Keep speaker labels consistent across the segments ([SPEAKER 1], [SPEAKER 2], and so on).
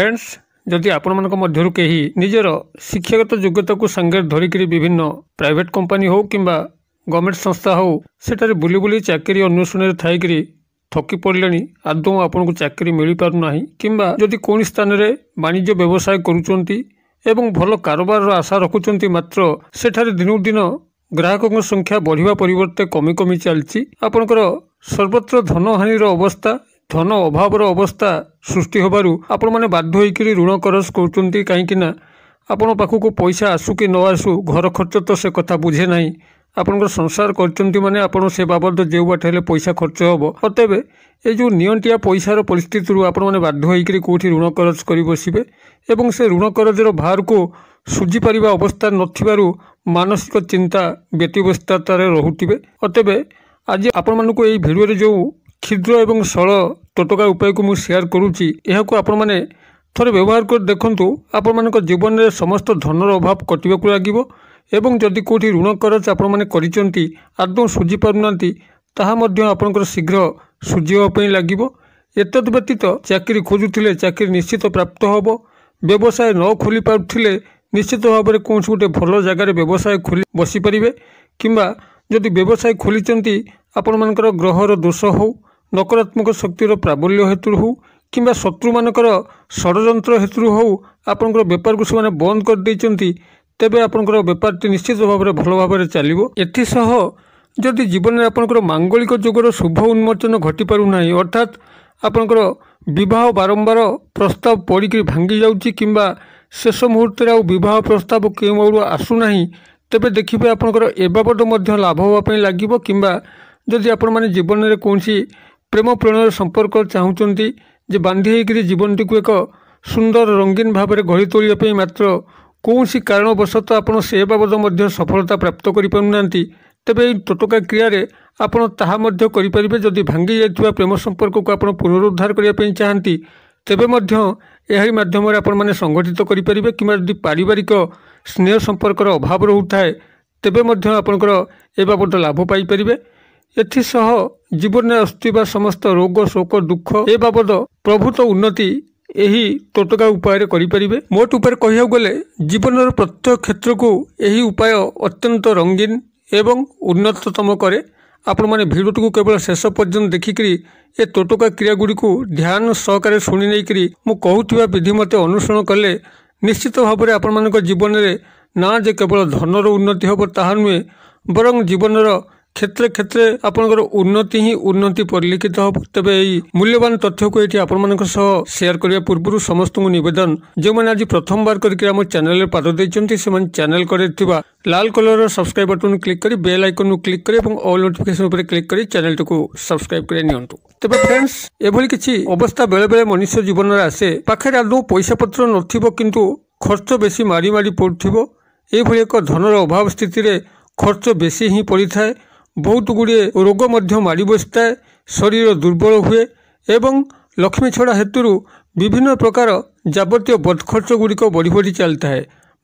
[SPEAKER 1] friends ଯଦି ଆପଣମାନଙ୍କ ମଧ୍ୟରୁ କେହି ନିଜର ଶିକ୍ଷାଗତ ଯୋଗ୍ୟତାକୁ ସାଙ୍ଗରେ ଧରିକରି ବିଭିନ୍ନ ପ୍ରାଇଭେଟ୍ କମ୍ପାନୀ ହେଉ କିମ୍ବା ଗଭର୍ଣ୍ଣମେଣ୍ଟ ସଂସ୍ଥା ହେଉ ସେଠାରେ ବୁଲି ବୁଲି ଚାକିରି ଅନ୍ୱେଷଣରେ ଥାଇକରି ଥକି ପଡ଼ିଲେଣି ଆଦୌ ଆପଣଙ୍କୁ ଚାକିରି ମିଳିପାରୁନାହିଁ କିମ୍ବା ଯଦି କୌଣସି ସ୍ଥାନରେ ବାଣିଜ୍ୟ ବ୍ୟବସାୟ କରୁଛନ୍ତି ଏବଂ ଭଲ କାରବାରର ଆଶା ରଖୁଛନ୍ତି ମାତ୍ର ସେଠାରେ ଦିନକୁ ଦିନ ଗ୍ରାହକଙ୍କ ସଂଖ୍ୟା ବଢ଼ିବା ପରିବର୍ତ୍ତେ କମି କମି ଚାଲିଛି ଆପଣଙ୍କର ସର୍ବତ୍ର ଧନହାନିର ଅବସ୍ଥା ধন ଅଭାବର ଅବସ୍ଥା ସୃଷ୍ଟି ହେବାରୁ ଆପଣମାନେ ବାଧ୍ୟ ହୋଇକରି ଋଣ କରଜ କରୁଛନ୍ତି କାହିଁକିନା ଆପଣ ପାଖକୁ ପଇସା ଆସୁ କି ନ ଆସୁ ଘର ଖର୍ଚ୍ଚ ତ ସେ କଥା ବୁଝେ ନାହିଁ ଆପଣଙ୍କର ସଂସାର କରିଛନ୍ତି ମାନେ ଆପଣ ସେ ବାବଦ ଯେଉଁ ବାଟ ହେଲେ ପଇସା ଖର୍ଚ୍ଚ ହେବ ଅତେବେ ଏ ଯେଉଁ ନିଅଣ୍ଟିଆ ପଇସାର ପରିସ୍ଥିତିରୁ ଆପଣମାନେ ବାଧ୍ୟ ହୋଇକରି କେଉଁଠି ଋଣ କରଜ କରି ବସିବେ ଏବଂ ସେ ଋଣ କରଜର ଭାରକୁ ସୁଝିପାରିବା ଅବସ୍ଥା ନଥିବାରୁ ମାନସିକ ଚିନ୍ତା ବ୍ୟତିବ୍ୟସ୍ତତାରେ ରହୁଥିବେ ଅତେବେ ଆଜି ଆପଣମାନଙ୍କୁ ଏହି ଭିଡ଼ିଓରେ ଯେଉଁ ଛିଦ୍ର ଏବଂ ସଳ ଟୋଟକା ଉପାୟକୁ ମୁଁ ସେୟାର କରୁଛି ଏହାକୁ ଆପଣମାନେ ଥରେ ବ୍ୟବହାର କରି ଦେଖନ୍ତୁ ଆପଣମାନଙ୍କ ଜୀବନରେ ସମସ୍ତ ଧନର ଅଭାବ କଟିବାକୁ ଲାଗିବ ଏବଂ ଯଦି କେଉଁଠି ଋଣ କରଜ ଆପଣମାନେ କରିଛନ୍ତି ଆଦୌ ଶୁଝିପାରୁନାହାନ୍ତି ତାହା ମଧ୍ୟ ଆପଣଙ୍କର ଶୀଘ୍ର ଶୁଝିବା ପାଇଁ ଲାଗିବ ଏତଦ୍ ବ୍ୟତୀତ ଚାକିରି ଖୋଜୁଥିଲେ ଚାକିରି ନିଶ୍ଚିତ ପ୍ରାପ୍ତ ହେବ ବ୍ୟବସାୟ ନ ଖୋଲି ପାରୁଥିଲେ ନିଶ୍ଚିତ ଭାବରେ କୌଣସି ଗୋଟିଏ ଭଲ ଜାଗାରେ ବ୍ୟବସାୟ ଖୋଲି ବସିପାରିବେ କିମ୍ବା ଯଦି ବ୍ୟବସାୟ ଖୋଲିଛନ୍ତି ଆପଣମାନଙ୍କର ଗ୍ରହର ଦୋଷ ହେଉ ନକାରାତ୍ମକ ଶକ୍ତିର ପ୍ରାବଲ୍ୟ ହେତୁରୁ ହେଉ କିମ୍ବା ଶତ୍ରୁମାନଙ୍କର ଷଡ଼ଯନ୍ତ୍ର ହେତୁରୁ ହେଉ ଆପଣଙ୍କର ବେପାରକୁ ସେମାନେ ବନ୍ଦ କରିଦେଇଛନ୍ତି ତେବେ ଆପଣଙ୍କର ବେପାରଟି ନିଶ୍ଚିତ ଭାବରେ ଭଲ ଭାବରେ ଚାଲିବ ଏଥିସହ ଯଦି ଜୀବନରେ ଆପଣଙ୍କର ମାଙ୍ଗଳିକ ଯୁଗର ଶୁଭ ଉନ୍ମୋଚନ ଘଟିପାରୁନାହିଁ ଅର୍ଥାତ୍ ଆପଣଙ୍କର ବିବାହ ବାରମ୍ବାର ପ୍ରସ୍ତାବ ପଡ଼ିକରି ଭାଙ୍ଗିଯାଉଛି କିମ୍ବା ଶେଷ ମୁହୂର୍ତ୍ତରେ ଆଉ ବିବାହ ପ୍ରସ୍ତାବ କେଉଁ ଆଡ଼ୁ ଆସୁନାହିଁ ତେବେ ଦେଖିବେ ଆପଣଙ୍କର ଏବାବଦ ମଧ୍ୟ ଲାଭ ହେବା ପାଇଁ ଲାଗିବ କିମ୍ବା ଯଦି ଆପଣମାନେ ଜୀବନରେ କୌଣସି ପ୍ରେମ ପ୍ରଣୟର ସମ୍ପର୍କ ଚାହୁଁଛନ୍ତି ଯେ ବାନ୍ଧି ହୋଇକରି ଜୀବନଟିକୁ ଏକ ସୁନ୍ଦର ରଙ୍ଗୀନ ଭାବରେ ଗଢ଼ି ତୋଳିବା ପାଇଁ ମାତ୍ର କୌଣସି କାରଣବଶତଃ ଆପଣ ସେ ବାବଦ ମଧ୍ୟ ସଫଳତା ପ୍ରାପ୍ତ କରିପାରୁନାହାନ୍ତି ତେବେ ଏହି ତୋଟକା କ୍ରିୟାରେ ଆପଣ ତାହା ମଧ୍ୟ କରିପାରିବେ ଯଦି ଭାଙ୍ଗି ଯାଇଥିବା ପ୍ରେମ ସମ୍ପର୍କକୁ ଆପଣ ପୁନରୁଦ୍ଧାର କରିବା ପାଇଁ ଚାହାନ୍ତି ତେବେ ମଧ୍ୟ ଏହାରି ମାଧ୍ୟମରେ ଆପଣମାନେ ସଂଗଠିତ କରିପାରିବେ କିମ୍ବା ଯଦି ପାରିବାରିକ ସ୍ନେହ ସମ୍ପର୍କର ଅଭାବ ରହୁଥାଏ ତେବେ ମଧ୍ୟ ଆପଣଙ୍କର ଏ ବାବଦ ଲାଭ ପାଇପାରିବେ ଏଥିସହ ଜୀବନରେ ଆସୁଥିବା ସମସ୍ତ ରୋଗ ଶୋକ ଦୁଃଖ ଏ ବାବଦ ପ୍ରଭୂତ ଉନ୍ନତି ଏହି ତୋଟକା ଉପାୟରେ କରିପାରିବେ ମୋଟ ଉପରେ କହିବାକୁ ଗଲେ ଜୀବନର ପ୍ରତ୍ୟେକ କ୍ଷେତ୍ରକୁ ଏହି ଉପାୟ ଅତ୍ୟନ୍ତ ରଙ୍ଗୀନ ଏବଂ ଉନ୍ନତତମ କରେ ଆପଣମାନେ ଭିଡ଼ିଓଟିକୁ କେବଳ ଶେଷ ପର୍ଯ୍ୟନ୍ତ ଦେଖିକରି ଏ ତୋଟକା କ୍ରିୟାଗୁଡ଼ିକୁ ଧ୍ୟାନ ସହକାରେ ଶୁଣି ନେଇକରି ମୁଁ କହୁଥିବା ବିଧି ମୋତେ ଅନୁସରଣ କଲେ ନିଶ୍ଚିତ ଭାବରେ ଆପଣମାନଙ୍କ ଜୀବନରେ ନା ଯେ କେବଳ ଧନର ଉନ୍ନତି ହେବ ତାହା ନୁହେଁ ବରଂ ଜୀବନର ক্ষেত্রে ক্ষেত্রে আপনার উন্নতি ହିଁ ଉନ୍ନତି ପରିଲିଖିତ ହେବ ତେବେ ଏହି ମୂଲ୍ୟବାନ ତଥ୍ୟକୁ ଏଠି ଆପଣମାନଙ୍କ ସହ ସେୟାର କରିବା ପୂର୍ବରୁ ସମସ୍ତଙ୍କୁ ନିବେଦନ ଯେଉଁମାନେ ଆଜି ପ୍ରଥମବାର କରିକି ଆମ ଚ୍ୟାନେଲରେ ପାଦ ଦେଇଛନ୍ତି ସେମାନେ ଚ୍ୟାନେଲ କରିଥିବା ଲାଲ କଲରର ସବସ୍କ୍ରାଇବ୍ ବଟନ୍ କ୍ଲିକ୍ କରି ବେଲ୍ ଆଇକନ୍କୁ କ୍ଲିକ୍ କରି ଏବଂ ଅଲ୍ ନୋଟିଫିକେସନ୍ ଉପରେ କ୍ଲିକ୍ କରି ଚ୍ୟାନେଲଟିକୁ ସବସ୍କ୍ରାଇବ୍ କରି ନିଅନ୍ତୁ ତେବେ ଫ୍ରେଣ୍ଡସ୍ ଏଭଳି କିଛି ଅବସ୍ଥା ବେଳେବେଳେ ମନୁଷ୍ୟ ଜୀବନରେ ଆସେ ପାଖରେ ଆଦୌ ପଇସା ପତ୍ର ନଥିବ କିନ୍ତୁ ଖର୍ଚ୍ଚ ବେଶୀ ମାରି ମାରି ପଡ଼ୁଥିବ ଏଭଳି ଏକ ଧନର ଅଭାବ ସ୍ଥିତିରେ ଖର୍ଚ୍ଚ ବେଶୀ ହିଁ ପଡ଼ିଥାଏ ବହୁତ ଗୁଡ଼ିଏ ରୋଗ ମଧ୍ୟ ମାଡ଼ି ବସିଥାଏ ଶରୀର ଦୁର୍ବଳ ହୁଏ ଏବଂ ଲକ୍ଷ୍ମୀ ଛଡ଼ା ହେତୁରୁ ବିଭିନ୍ନ ପ୍ରକାର ଯାବତୀୟ ବଦ ଖର୍ଚ୍ଚ ଗୁଡ଼ିକ ବଢ଼ି ବଢ଼ି ଚାଲିଥାଏ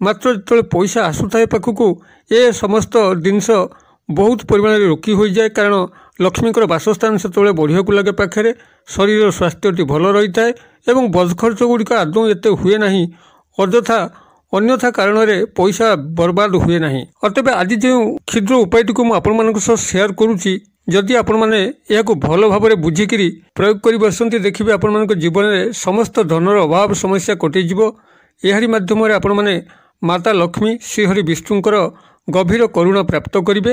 [SPEAKER 1] ମାତ୍ର ଯେତେବେଳେ ପଇସା ଆସୁଥାଏ ପାଖକୁ ଏ ସମସ୍ତ ଜିନିଷ ବହୁତ ପରିମାଣରେ ରୋକି ହୋଇଯାଏ କାରଣ ଲକ୍ଷ୍ମୀଙ୍କର ବାସସ୍ଥାନ ସେତେବେଳେ ବଢ଼ିବାକୁ ଲାଗେ ପାଖରେ ଶରୀରର ସ୍ୱାସ୍ଥ୍ୟଟି ଭଲ ରହିଥାଏ ଏବଂ ବଦ ଖର୍ଚ୍ଚ ଗୁଡ଼ିକ ଆଦୌ ଏତେ ହୁଏ ନାହିଁ ଅଯଥା ଅନ୍ୟଥା କାରଣରେ ପଇସା ବର୍ବାଦ ହୁଏ ନାହିଁ ଆଉ ତେବେ ଆଜି ଯେଉଁ କ୍ଷୁଦ୍ର ଉପାୟଟିକୁ ମୁଁ ଆପଣମାନଙ୍କ ସହ ସେୟାର କରୁଛି ଯଦି ଆପଣମାନେ ଏହାକୁ ଭଲ ଭାବରେ ବୁଝିକିରି ପ୍ରୟୋଗ କରି ବସନ୍ତି ଦେଖିବେ ଆପଣମାନଙ୍କ ଜୀବନରେ ସମସ୍ତ ଧନର ଅଭାବ ସମସ୍ୟା କଟିଯିବ ଏହାରି ମାଧ୍ୟମରେ ଆପଣମାନେ ମାତା ଲକ୍ଷ୍ମୀ ଶ୍ରୀହରି ବିଷ୍ଣୁଙ୍କର ଗଭୀର କରୁଣ ପ୍ରାପ୍ତ କରିବେ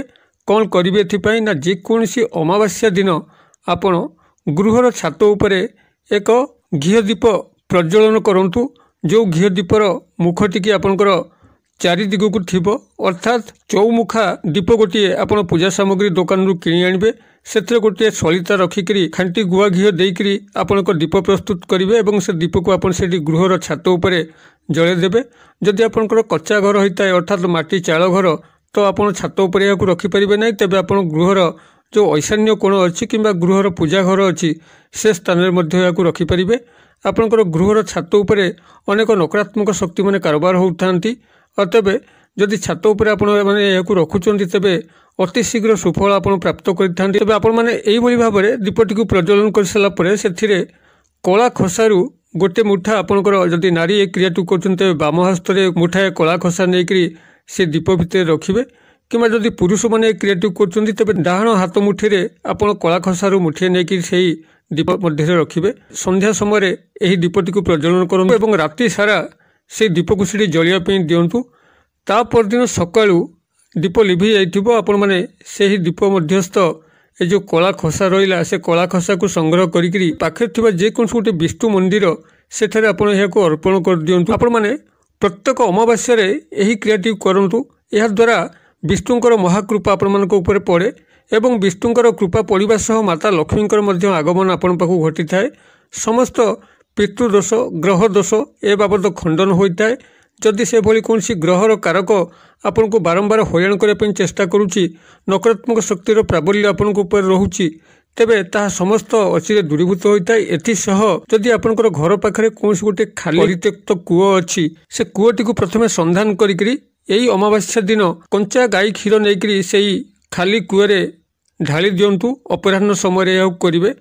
[SPEAKER 1] କ'ଣ କରିବେ ଏଥିପାଇଁ ନା ଯେକୌଣସି ଅମାବାସ୍ୟା ଦିନ ଆପଣ ଗୃହର ଛାତ ଉପରେ ଏକ ଘିଅ ଦୀପ ପ୍ରଜ୍ଜଳନ କରନ୍ତୁ ଯେଉଁ ଘିଅ ଦୀପର ମୁଖଟିକି ଆପଣଙ୍କର ଚାରିଦିଗକୁ ଥିବ ଅର୍ଥାତ୍ ଚଉମୁଖା ଦୀପ ଗୋଟିଏ ଆପଣ ପୂଜା ସାମଗ୍ରୀ ଦୋକାନରୁ କିଣି ଆଣିବେ ସେଥିରେ ଗୋଟିଏ ସଳିତା ରଖିକରି ଖାଣ୍ଟି ଗୁଆ ଘିଅ ଦେଇକରି ଆପଣଙ୍କ ଦୀପ ପ୍ରସ୍ତୁତ କରିବେ ଏବଂ ସେ ଦୀପକୁ ଆପଣ ସେଠି ଗୃହର ଛାତ ଉପରେ ଜଳେଇ ଦେବେ ଯଦି ଆପଣଙ୍କର କଚା ଘର ହୋଇଥାଏ ଅର୍ଥାତ୍ ମାଟି ଚାଳ ଘର ତ ଆପଣ ଛାତ ଉପରେ ଏହାକୁ ରଖିପାରିବେ ନାହିଁ ତେବେ ଆପଣ ଗୃହର ଯେଉଁ ଐଶାନ୍ୟ କୋଣ ଅଛି କିମ୍ବା ଗୃହର ପୂଜା ଘର ଅଛି ସେ ସ୍ଥାନରେ ମଧ୍ୟ ଏହାକୁ ରଖିପାରିବେ ଆପଣଙ୍କର ଗୃହର ଛାତ ଉପରେ ଅନେକ ନକାରାତ୍ମକ ଶକ୍ତିମାନେ କାରବାର ହେଉଥାନ୍ତି ଆଉ ତେବେ ଯଦି ଛାତ ଉପରେ ଆପଣ ମାନେ ଏହାକୁ ରଖୁଛନ୍ତି ତେବେ ଅତି ଶୀଘ୍ର ସୁଫଳ ଆପଣ ପ୍ରାପ୍ତ କରିଥାନ୍ତି ତେବେ ଆପଣମାନେ ଏହିଭଳି ଭାବରେ ଦୀପଟିକୁ ପ୍ରଜ୍ୱଳନ କରିସାରିଲା ପରେ ସେଥିରେ କଳା ଖସାରୁ ଗୋଟିଏ ମୁଠା ଆପଣଙ୍କର ଯଦି ନାରୀ ଏ କ୍ରିୟାଟିକୁ କରୁଛନ୍ତି ତେବେ ବାମ ହସ୍ତରେ ମୁଠାଏ କଳା ଖସା ନେଇକରି ସେ ଦୀପ ଭିତରେ ରଖିବେ କିମ୍ବା ଯଦି ପୁରୁଷମାନେ କ୍ରିଏଟିଭ୍ କରୁଛନ୍ତି ତେବେ ଡାହାଣ ହାତ ମୁଠିରେ ଆପଣ କଳା ଖସାରୁ ମୁଠିଏ ନେଇକି ସେହି ଦୀପ ମଧ୍ୟରେ ରଖିବେ ସନ୍ଧ୍ୟା ସମୟରେ ଏହି ଦୀପଟିକୁ ପ୍ରଜ୍ୱଳନ କରନ୍ତୁ ଏବଂ ରାତି ସାରା ସେହି ଦୀପକୁ ସେଠି ଜଳିବା ପାଇଁ ଦିଅନ୍ତୁ ତା ପରଦିନ ସକାଳୁ ଦୀପ ଲିଭି ଯାଇଥିବ ଆପଣମାନେ ସେହି ଦୀପ ମଧ୍ୟସ୍ଥ ଏ ଯେଉଁ କଳା ଖସା ରହିଲା ସେ କଳା ଖସାକୁ ସଂଗ୍ରହ କରିକିରି ପାଖରେ ଥିବା ଯେକୌଣସି ଗୋଟିଏ ବିଷ୍ଣୁ ମନ୍ଦିର ସେଠାରେ ଆପଣ ଏହାକୁ ଅର୍ପଣ କରିଦିଅନ୍ତୁ ଆପଣମାନେ ପ୍ରତ୍ୟେକ ଅମାବାସ୍ୟାରେ ଏହି କ୍ରିଏଟିଭ୍ କରନ୍ତୁ ଏହାଦ୍ୱାରା ବିଷ୍ଣୁଙ୍କର ମହାକୃପା ଆପଣମାନଙ୍କ ଉପରେ ପଡ଼େ ଏବଂ ବିଷ୍ଣୁଙ୍କର କୃପା ପଡ଼ିବା ସହ ମାତା ଲକ୍ଷ୍ମୀଙ୍କର ମଧ୍ୟ ଆଗମନ ଆପଣଙ୍କ ପାଖକୁ ଘଟିଥାଏ ସମସ୍ତ ପିତୃଦୋଷ ଗ୍ରହ ଦୋଷ ଏ ବାବଦ ଖଣ୍ଡନ ହୋଇଥାଏ ଯଦି ସେଭଳି କୌଣସି ଗ୍ରହର କାରକ ଆପଣଙ୍କୁ ବାରମ୍ବାର ହଇରାଣ କରିବା ପାଇଁ ଚେଷ୍ଟା କରୁଛି ନକାରାତ୍ମକ ଶକ୍ତିର ପ୍ରାବଲ୍ୟ ଆପଣଙ୍କ ଉପରେ ରହୁଛି ତେବେ ତାହା ସମସ୍ତ ଅଚିରେ ଦୂରୀଭୂତ ହୋଇଥାଏ ଏଥିସହ ଯଦି ଆପଣଙ୍କର ଘର ପାଖରେ କୌଣସି ଗୋଟିଏ ଖାଲି ପରିତ୍ୟକ୍ତ କୂଅ ଅଛି ସେ କୂଅଟିକୁ ପ୍ରଥମେ ସନ୍ଧାନ କରିକି ଏହି ଅମାବାସ୍ୟା ଦିନ କଞ୍ଚା ଗାଈ କ୍ଷୀର ନେଇକରି ସେହି ଖାଲି କୂଅରେ ଢାଳି ଦିଅନ୍ତୁ ଅପରାହ୍ନ ସମୟରେ ଏହାକୁ କରିବେ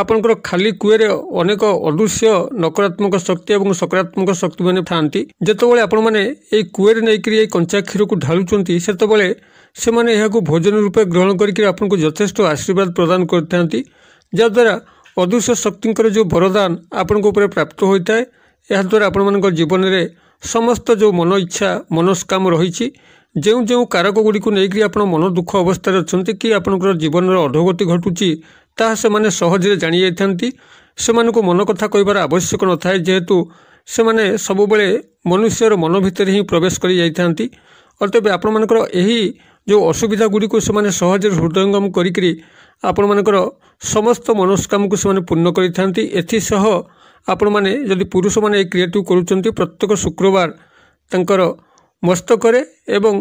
[SPEAKER 1] ଆପଣଙ୍କର ଖାଲି କୂଅରେ ଅନେକ ଅଦୃଶ୍ୟ ନକାରାତ୍ମକ ଶକ୍ତି ଏବଂ ସକାରାତ୍ମକ ଶକ୍ତିମାନେ ଥାଆନ୍ତି ଯେତେବେଳେ ଆପଣମାନେ ଏହି କୂଅରେ ନେଇକରି ଏହି କଞ୍ଚା କ୍ଷୀରକୁ ଢାଳୁଛନ୍ତି ସେତେବେଳେ ସେମାନେ ଏହାକୁ ଭୋଜନ ରୂପେ ଗ୍ରହଣ କରିକି ଆପଣଙ୍କୁ ଯଥେଷ୍ଟ ଆଶୀର୍ବାଦ ପ୍ରଦାନ କରିଥାନ୍ତି ଯାହାଦ୍ୱାରା ଅଦୃଶ୍ୟ ଶକ୍ତିଙ୍କର ଯେଉଁ ବରଦାନ ଆପଣଙ୍କ ଉପରେ ପ୍ରାପ୍ତ ହୋଇଥାଏ ଏହାଦ୍ୱାରା ଆପଣମାନଙ୍କ ଜୀବନରେ ସମସ୍ତ ଯେଉଁ ମନ ଇଚ୍ଛା ମନସ୍କାମ ରହିଛି ଯେଉଁ ଯେଉଁ କାରକ ଗୁଡ଼ିକୁ ନେଇକରି ଆପଣ ମନ ଦୁଃଖ ଅବସ୍ଥାରେ ଅଛନ୍ତି କି ଆପଣଙ୍କର ଜୀବନର ଅଧୋଗତି ଘଟୁଛି ତାହା ସେମାନେ ସହଜରେ ଜାଣିଯାଇଥାନ୍ତି ସେମାନଙ୍କୁ ମନ କଥା କହିବାର ଆବଶ୍ୟକ ନଥାଏ ଯେହେତୁ ସେମାନେ ସବୁବେଳେ ମନୁଷ୍ୟର ମନ ଭିତରେ ହିଁ ପ୍ରବେଶ କରିଯାଇଥାନ୍ତି ତେବେ ଆପଣମାନଙ୍କର ଏହି ଯେଉଁ ଅସୁବିଧା ଗୁଡ଼ିକୁ ସେମାନେ ସହଜରେ ହୃଦୟଙ୍ଗମ କରିକିରି ଆପଣମାନଙ୍କର ସମସ୍ତ ମନସ୍କାମକୁ ସେମାନେ ପୂର୍ଣ୍ଣ କରିଥାନ୍ତି ଏଥିସହ ଆପଣମାନେ ଯଦି ପୁରୁଷମାନେ ଏହି କ୍ରିୟାଟିକୁ କରୁଛନ୍ତି ପ୍ରତ୍ୟେକ ଶୁକ୍ରବାର ତାଙ୍କର ମସ୍ତକରେ ଏବଂ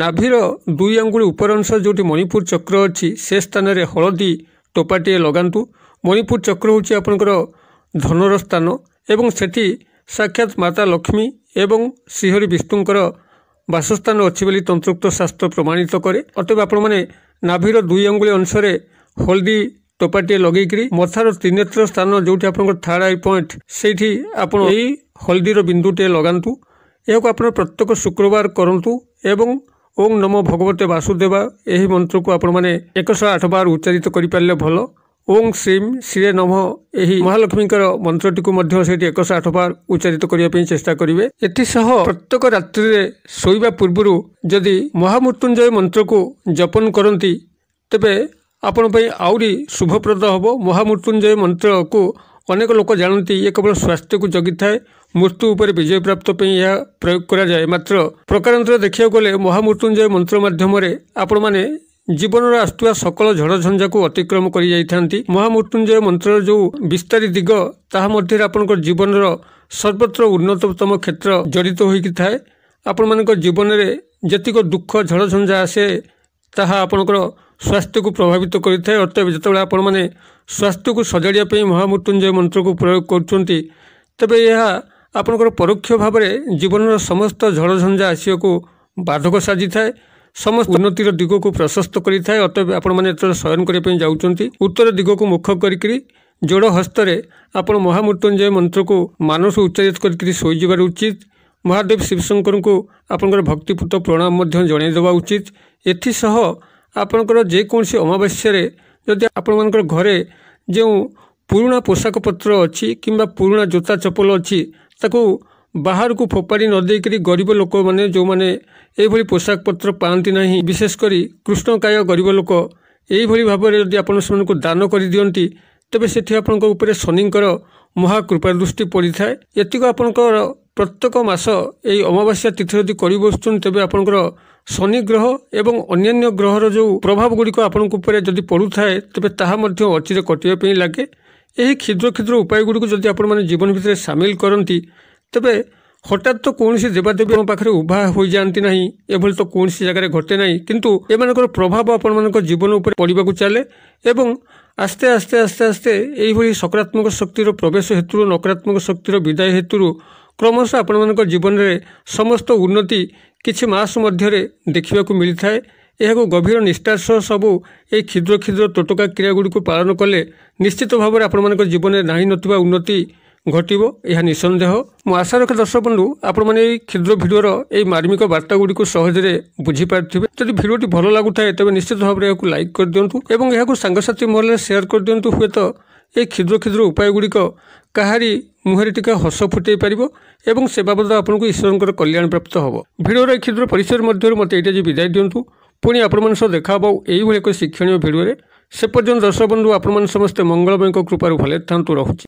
[SPEAKER 1] ନାଭିର ଦୁଇ ଆଙ୍ଗୁଳି ଉପର ଅଂଶ ଯେଉଁଠି ମଣିପୁର ଚକ୍ର ଅଛି ସେ ସ୍ଥାନରେ ହଳଦୀ ଟୋପାଟିଏ ଲଗାନ୍ତୁ ମଣିପୁର ଚକ୍ର ହେଉଛି ଆପଣଙ୍କର ଧନର ସ୍ଥାନ ଏବଂ ସେଠି ସାକ୍ଷାତ ମାତା ଲକ୍ଷ୍ମୀ ଏବଂ ଶ୍ରୀହରି ବିଷ୍ଣୁଙ୍କର ବାସସ୍ଥାନ ଅଛି ବୋଲି ତନ୍ତ୍ରୋକ୍ତ ଶାସ୍ତ୍ର ପ୍ରମାଣିତ କରେ ଅତଏବ ଆପଣମାନେ ନାଭିର ଦୁଇ ଆଙ୍ଗୁଳି ଅଂଶରେ ହଳଦୀ ଟୋପାଟିଏ ଲଗେଇକିରି ମଥାର ତିନିତ୍ର ସ୍ଥାନ ଯେଉଁଠି ଆପଣଙ୍କର ଥାର୍ଡ଼ ଆଇ ପଏଣ୍ଟ ସେଇଠି ଆପଣ ଏଇ ହଳଦୀର ବିନ୍ଦୁଟିଏ ଲଗାନ୍ତୁ ଏହାକୁ ଆପଣ ପ୍ରତ୍ୟେକ ଶୁକ୍ରବାର କରନ୍ତୁ ଏବଂ ଓଂ ନମ ଭଗବତେ ବାସୁଦେବା ଏହି ମନ୍ତ୍ରକୁ ଆପଣମାନେ ଏକଶହ ଆଠ ବାର ଉଚ୍ଚାରିତ କରିପାରିଲେ ଭଲ ଓଂ ଶ୍ରୀମ୍ ଶ୍ରୀରେ ନମ ଏହି ମହାଲକ୍ଷ୍ମୀଙ୍କର ମନ୍ତ୍ରଟିକୁ ମଧ୍ୟ ସେଠି ଏକଶହ ଆଠ ବାର ଉଚ୍ଚାରିତ କରିବା ପାଇଁ ଚେଷ୍ଟା କରିବେ ଏଥିସହ ପ୍ରତ୍ୟେକ ରାତ୍ରିରେ ଶୋଇବା ପୂର୍ବରୁ ଯଦି ମହାମୃତ୍ୟୁଞ୍ଜୟ ମନ୍ତ୍ରକୁ ଜପନ କରନ୍ତି ତେବେ ଆପଣ ପାଇଁ ଆହୁରି ଶୁଭପ୍ରଦ ହେବ ମହାମୃତ୍ୟୁଞ୍ଜୟ ମନ୍ତ୍ରକୁ ଅନେକ ଲୋକ ଜାଣନ୍ତି ଇଏ କେବଳ ସ୍ୱାସ୍ଥ୍ୟକୁ ଜଗିଥାଏ ମୃତ୍ୟୁ ଉପରେ ବିଜୟ ପ୍ରାପ୍ତ ପାଇଁ ଏହା ପ୍ରୟୋଗ କରାଯାଏ ମାତ୍ର ପ୍ରକାରାନ୍ତର ଦେଖିବାକୁ ଗଲେ ମହାମୃତ୍ୟୁଞ୍ଜୟ ମନ୍ତ୍ର ମାଧ୍ୟମରେ ଆପଣମାନେ ଜୀବନର ଆସୁଥିବା ସକଳ ଝଡ଼ଝଞ୍ଝାକୁ ଅତିକ୍ରମ କରିଯାଇଥାନ୍ତି ମହାମୃତ୍ୟୁଞ୍ଜୟ ମନ୍ତ୍ରର ଯେଉଁ ବିସ୍ତାରୀ ଦିଗ ତାହା ମଧ୍ୟରେ ଆପଣଙ୍କ ଜୀବନର ସର୍ବତ୍ର ଉନ୍ନତତମ କ୍ଷେତ୍ର ଜଡ଼ିତ ହୋଇକି ଥାଏ ଆପଣମାନଙ୍କ ଜୀବନରେ ଯେତିକ ଦୁଃଖ ଝଡ଼ଝଞ୍ଝା ଆସେ ତାହା ଆପଣଙ୍କର ସ୍ୱାସ୍ଥ୍ୟକୁ ପ୍ରଭାବିତ କରିଥାଏ ଅତଏବ ଯେତେବେଳେ ଆପଣମାନେ ସ୍ୱାସ୍ଥ୍ୟକୁ ସଜାଡ଼ିବା ପାଇଁ ମହାମୃତ୍ୟୁଞ୍ଜୟ ମନ୍ତ୍ରକୁ ପ୍ରୟୋଗ କରୁଛନ୍ତି ତେବେ ଏହା ଆପଣଙ୍କର ପରୋକ୍ଷ ଭାବରେ ଜୀବନର ସମସ୍ତ ଝଡ଼ଝଞ୍ଜା ଆସିବାକୁ ବାଧକ ସାଜିଥାଏ ସମସ୍ତ ଉନ୍ନତିର ଦିଗକୁ ପ୍ରଶସ୍ତ କରିଥାଏ ଅତଏବ ଆପଣମାନେ ଯେତେବେଳେ ଶୟନ କରିବା ପାଇଁ ଯାଉଛନ୍ତି ଉତ୍ତର ଦିଗକୁ ମୁଖ କରିକି ଯୋଡ଼ ହସ୍ତରେ ଆପଣ ମହାମୃତ୍ୟୁଞ୍ଜୟ ମନ୍ତ୍ରକୁ ମାନସ ଉଚ୍ଚାରିତ କରିକି ଶୋଇଯିବାର ଉଚିତ ମହାଦେବ ଶିବଶଙ୍କରଙ୍କୁ ଆପଣଙ୍କର ଭକ୍ତିପୂତ ପ୍ରଣାମ ମଧ୍ୟ ଜଣାଇ ଦେବା ଉଚିତ ଏଥିସହ ଆପଣଙ୍କର ଯେକୌଣସି ଅମାବାସ୍ୟାରେ ଯଦି ଆପଣମାନଙ୍କର ଘରେ ଯେଉଁ ପୁରୁଣା ପୋଷାକପତ୍ର ଅଛି କିମ୍ବା ପୁରୁଣା ଜୋତା ଚପଲ ଅଛି ତାକୁ ବାହାରକୁ ଫୋପାଡ଼ି ନ ଦେଇକରି ଗରିବ ଲୋକମାନେ ଯେଉଁମାନେ ଏଭଳି ପୋଷାକପତ୍ର ପାଆନ୍ତି ନାହିଁ ବିଶେଷ କରି କୃଷ୍ଣକାୟ ଗରିବ ଲୋକ ଏହିଭଳି ଭାବରେ ଯଦି ଆପଣ ସେମାନଙ୍କୁ ଦାନ କରିଦିଅନ୍ତି ତେବେ ସେଠି ଆପଣଙ୍କ ଉପରେ ଶନିଙ୍କର ମହାକୃପା ଦୃଷ୍ଟି ପଡ଼ିଥାଏ ଏତିକ ଆପଣଙ୍କର ପ୍ରତ୍ୟେକ ମାସ ଏହି ଅମାବାସ୍ୟା ତିଥି ଯଦି କରିବସୁଛନ୍ତି ତେବେ ଆପଣଙ୍କର ଶନି ଗ୍ରହ ଏବଂ ଅନ୍ୟାନ୍ୟ ଗ୍ରହର ଯେଉଁ ପ୍ରଭାବଗୁଡ଼ିକ ଆପଣଙ୍କ ଉପରେ ଯଦି ପଡ଼ୁଥାଏ ତେବେ ତାହା ମଧ୍ୟ ଅଚିରେ କଟିବା ପାଇଁ ଲାଗେ ଏହି କ୍ଷୁଦ୍ର କ୍ଷୁଦ୍ର ଉପାୟଗୁଡ଼ିକୁ ଯଦି ଆପଣମାନେ ଜୀବନ ଭିତରେ ସାମିଲ କରନ୍ତି ତେବେ ହଠାତ୍ ତ କୌଣସି ଦେବାଦେବୀ ଆମ ପାଖରେ ଉଭା ହୋଇଯାଆନ୍ତି ନାହିଁ ଏଭଳି ତ କୌଣସି ଜାଗାରେ ଘଟେ ନାହିଁ କିନ୍ତୁ ଏମାନଙ୍କର ପ୍ରଭାବ ଆପଣମାନଙ୍କ ଜୀବନ ଉପରେ ପଡ଼ିବାକୁ ଚାଲେ ଏବଂ ଆସ୍ତେ ଆସ୍ତେ ଆସ୍ତେ ଆସ୍ତେ ଏହିଭଳି ସକାରାତ୍ମକ ଶକ୍ତିର ପ୍ରବେଶ ହେତୁରୁ ନକାରାତ୍ମକ ଶକ୍ତିର ବିଦାୟ ହେତୁରୁ କ୍ରମଶଃ ଆପଣମାନଙ୍କ ଜୀବନରେ ସମସ୍ତ ଉନ୍ନତି କିଛି ମାସ ମଧ୍ୟରେ ଦେଖିବାକୁ ମିଳିଥାଏ ଏହାକୁ ଗଭୀର ନିଷ୍ଠା ସହ ସବୁ ଏହି କ୍ଷୁଦ୍ର କ୍ଷୁଦ୍ର ତୋଟକା କ୍ରିୟାଗୁଡ଼ିକୁ ପାଳନ କଲେ ନିଶ୍ଚିତ ଭାବରେ ଆପଣମାନଙ୍କ ଜୀବନରେ ନାହିଁ ନଥିବା ଉନ୍ନତି ଘଟିବ ଏହା ନିଃସନ୍ଦେହ ମୁଁ ଆଶା ରଖେ ଦର୍ଶକ ବନ୍ଧୁ ଆପଣମାନେ ଏହି କ୍ଷୁଦ୍ର ଭିଡ଼ିଓର ଏହି ମାର୍ମିକ ବାର୍ତ୍ତାଗୁଡ଼ିକୁ ସହଜରେ ବୁଝିପାରିଥିବେ ଯଦି ଭିଡ଼ିଓଟି ଭଲ ଲାଗୁଥାଏ ତେବେ ନିଶ୍ଚିତ ଭାବରେ ଏହାକୁ ଲାଇକ୍ କରିଦିଅନ୍ତୁ ଏବଂ ଏହାକୁ ସାଙ୍ଗସାଥି ମହଲରେ ସେୟାର କରିଦିଅନ୍ତୁ ହୁଏତ ଏ କ୍ଷୁଦ୍ର କ୍ଷୁଦ୍ର ଉପାୟ ଗୁଡ଼ିକ କାହାରି ମୁହଁରେ ଟିକେ ହସ ଫୁଟାଇ ପାରିବ ଏବଂ ସେ ବାବଦ ଆପଣଙ୍କୁ ଈଶ୍ୱରଙ୍କର କଲ୍ୟାଣ ପ୍ରାପ୍ତ ହେବ ଭିଡ଼ିଓର ଏ କ୍ଷୁଦ୍ର ପରିସର ମଧ୍ୟରୁ ମୋତେ ଏଇଟା ଯେ ବିଦାୟ ଦିଅନ୍ତୁ ପୁଣି ଆପଣମାନଙ୍କ ସହ ଦେଖା ହେବ ଏଇଭଳି ଏକ ଶିକ୍ଷଣୀୟ ଭିଡ଼ିଓରେ ସେ ପର୍ଯ୍ୟନ୍ତ ଦର୍ଶକ ବନ୍ଧୁ ଆପଣମାନେ ସମସ୍ତେ ମଙ୍ଗଳମୟଙ୍କ କୃପାରୁ ଭଲରେ ଥାନ୍ତୁ ରହୁଛି